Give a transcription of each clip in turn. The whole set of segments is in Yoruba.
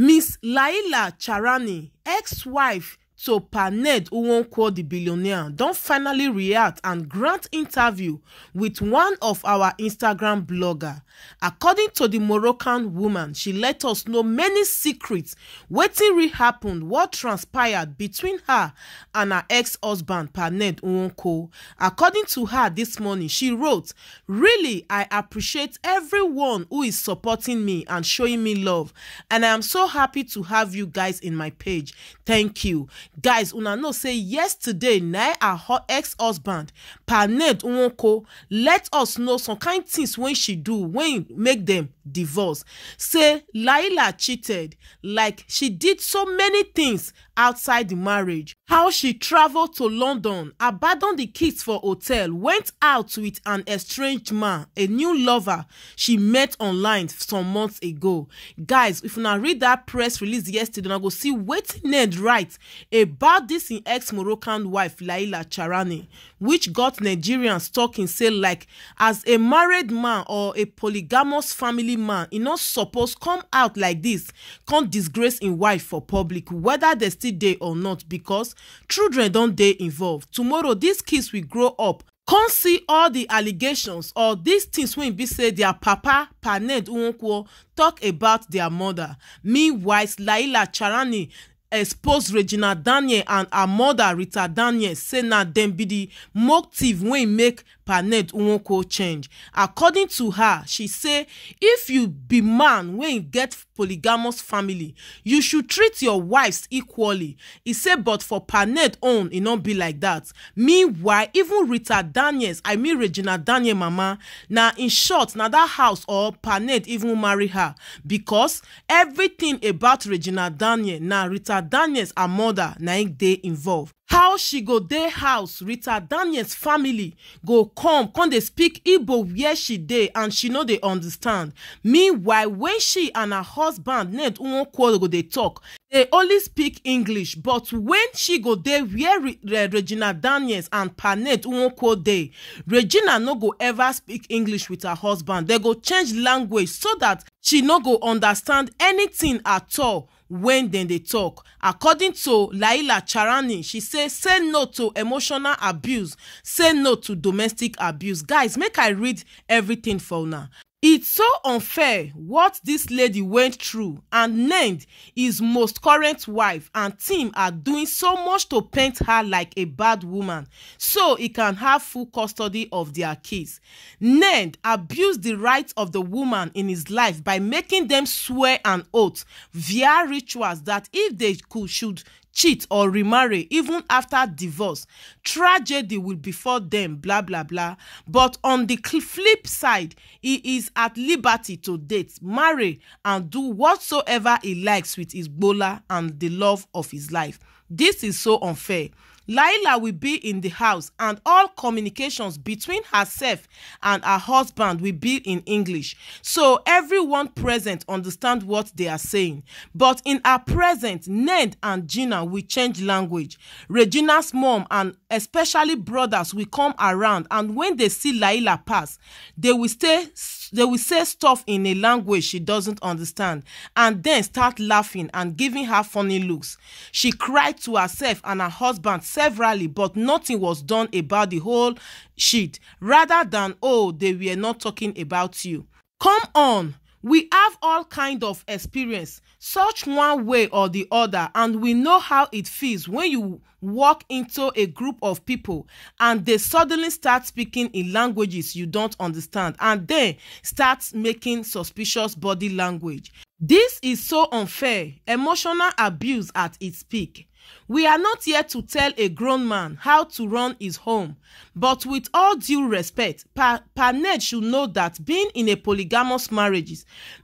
Miss laila charani ex-wife Topanet Nwonkwo the billionaire don't finally react and grant interview with one of our Instagram blogger. According to the Moroccan woman, she let us know many secrets, wetin really happened, what transpired between her and her ex-husband Panet Nwonkwo. According to her this morning, she wrote, Really, I appreciate everyone who is supporting me and showing me love, and I am so happy to have you guys in my page. Thank you guys una know say yesterday na her ex-husband paned nwoko let us know some kind things wey she do wey make dem divorce say laila cheated like she did so many things outside the marriage how she traveled to london abandoned the kids for hotel went out with an estranged man a new lover she met online some months ago guys if una read that press release yesterday una go see wetin ned write about this im ex-moroccan wife laila charani which got nigerians talking say like as a married man or a polygamous family man e no suppose come out like this. come disgrace im wife for public whether dem still dey or not because children don dey involved tomorrow dis kids will grow up come see all the allegations or these things wey be say their papa paned nwankwo talk about their mother meanwhile laila charani expose regina daniel and her mother rita daniel say na dem be di motive wey make Panette Nwoko change. According to her, she say, if you be man when you get polygamous family, you should treat your wives equally. He say, but for Panette own, it e not be like that. Meanwhile, even Rita Daniels, I mean Regina Daniels' mama, na in short, na that house or Panette even marry her because everything about Regina Daniels, na Rita Daniels, her mother, na dey involved how she go dey house rita daniels family go come come dey speak igbo where she dey and she no dey understand meanwhile when she and her husband ned nwankwo go dey talk dey only speak english but when she go dey where Re Re regina daniels and panet nwankwo dey regina no go ever speak english with her husband dem go change language so that she no go understand anything at all When dem dey talk, according to laila charani she say say no to emotional abuse say no to domestic abuse guys make i read everything for una It's so unfair what this lady went through and Nend, his most current wife and team are doing so much to paint her like a bad woman so he can have full custody of their kids. Nend abused the rights of the woman in his life by making them swear an oath via rituals that if they could should cheat or remarry even after divorce tragedy will befall them blah blah blah but on the flip side he is at liberty to date marry and do whatsoever he likes with his gbola and the love of his life this is so unfair Laila will be in the house and all communications between herself and her husband will be in English. So everyone present understand what they are saying. But in her present, Ned and Gina will change language. Regina's mom and especially brothers will come around and when they see Laila pass, they will stay they will say stuff in a language she doesn't understand and then start laughing and giving her funny looks. She cried to herself and her husband severally, but nothing was done about the whole shit, rather than, oh, they were not talking about you. Come on! we have all kind of experience such one way or the other and we know how it feels when you walk into a group of people and they suddenly start speaking in languages you don't understand and then start making suspicious body language this is so unfair emotional abuse at its peak We are not here to tell a grown man how to run his home, but with all due respect, pa Paned should know that being in a polygamous marriage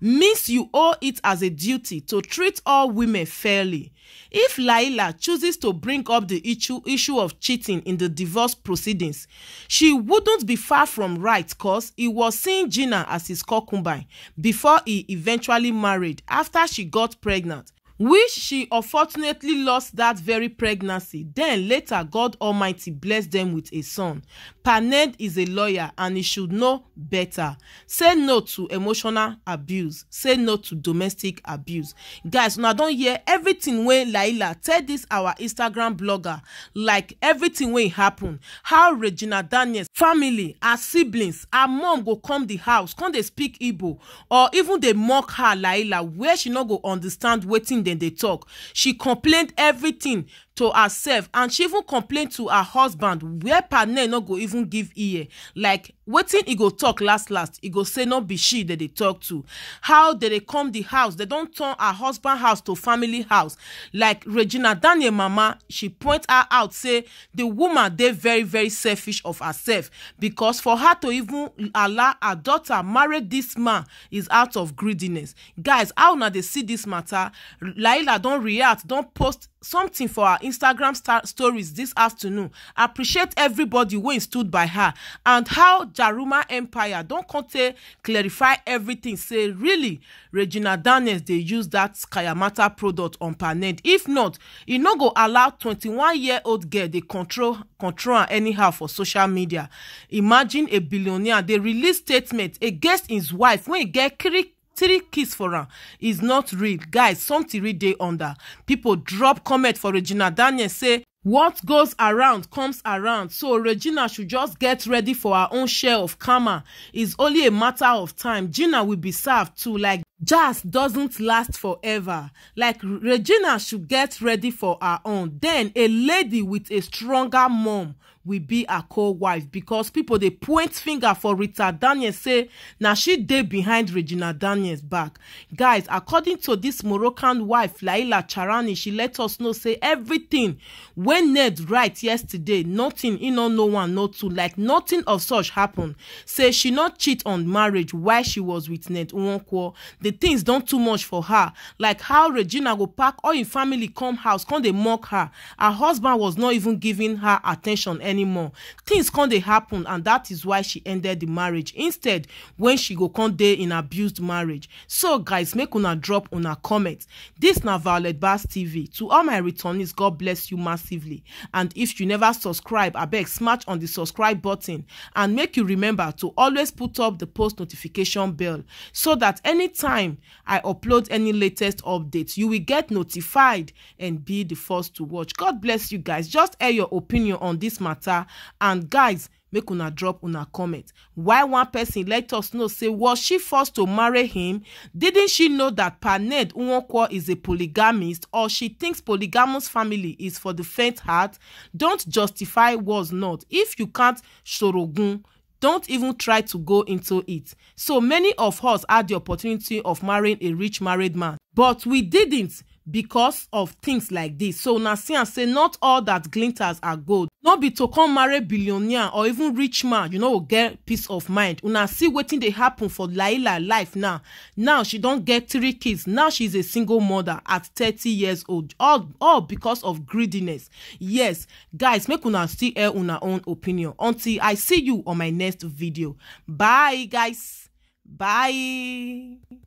means you owe it as a duty to treat all women fairly. If Laila chooses to bring up the issue, issue of cheating in the divorce proceedings, she wouldn't be far from right cause he was seeing Gina as his concubine before he eventually married after she got pregnant which she unfortunately lost that very pregnancy. Then later, God Almighty blessed them with a son. Paned is a lawyer and he should know better. Say no to emotional abuse. Say no to domestic abuse. Guys, una don hear everything wey Laila tell this our Instagram blogger, like everything wey happen. How Regina Daniels family, her siblings, her mom go come the house, come dey speak Igbo, or even dey mock her Laila where she no go understand wetin dem dey talk she complained everything to herself and she even complain to her husband where panel no go even give ear like wetin e go talk last last e go say no be she dem dey talk to how dem dey come the house dem don turn her husband house to family house like regina daniel mama she point her out say the woman dey very very selfish of herself because for her to even allow her daughter marry this man is out of greediness guys how una dey see this matter laila don react don post something for her instagram stories this afternoon appreciate everybody wey stood by her and how jaruma empire don come take clarify everything say really regina daniels dey use that kayamata product on paned if not e no go allow 21 year old girl dey control control am anyhow for social media imagine a billionaire dey release statement against his wife wey get kiri three kiss for am is not real guys something real dey under pipo drop comment for regina daniel say what goes around comes around so regina should just get ready for her own share of karma it's only a matter of time gina will be served too like jazz doesn't last forever like regina should get ready for her own then a lady with a stronger mom will be her co-wife because people they point finger for rita daniels say now she dey behind regina daniels back guys according to this moroccan wife laila charani she let us know say everything when ned write yesterday nothing e no one not to like nothing of such happen say she not cheat on marriage while she was with ned nwankwo The things don't too much for her like how regina go pack all in family come house come they mock her her husband was not even giving her attention ten anymore anymore things con dey happen and that is why she ended the marriage instead when she go con dey in abused marriage so guys make una drop una comment This na violet bass tv to all my returnees god bless you massively and if you never subscribe abeg smash on the subscribe button and make you remember to always put up the post notification bell so that anytime i upload any latest update you will get notified and be the first to watch god bless you guys just air your opinion on this matter matter and guys make una drop una comment why one person let us know say was she forced to marry him didn't she know that paned nwonkwo is a polygamist or she thinks polygamous family is for the faint heart don't justify was not if you can't sorogun don't even try to go into it so many of us had the opportunity of marrying a rich married man but we didn't because of things like this, so una see say not all that glinters are gold no be to come marry billionaire or even rich man you know, go get peace of mind una see wetin dey happen for laila life now now she don't get three kids now she is a single mother at thirty years old all all because of greediness yes guys make una still air una own opinion until i see you on my next video bye guys bye.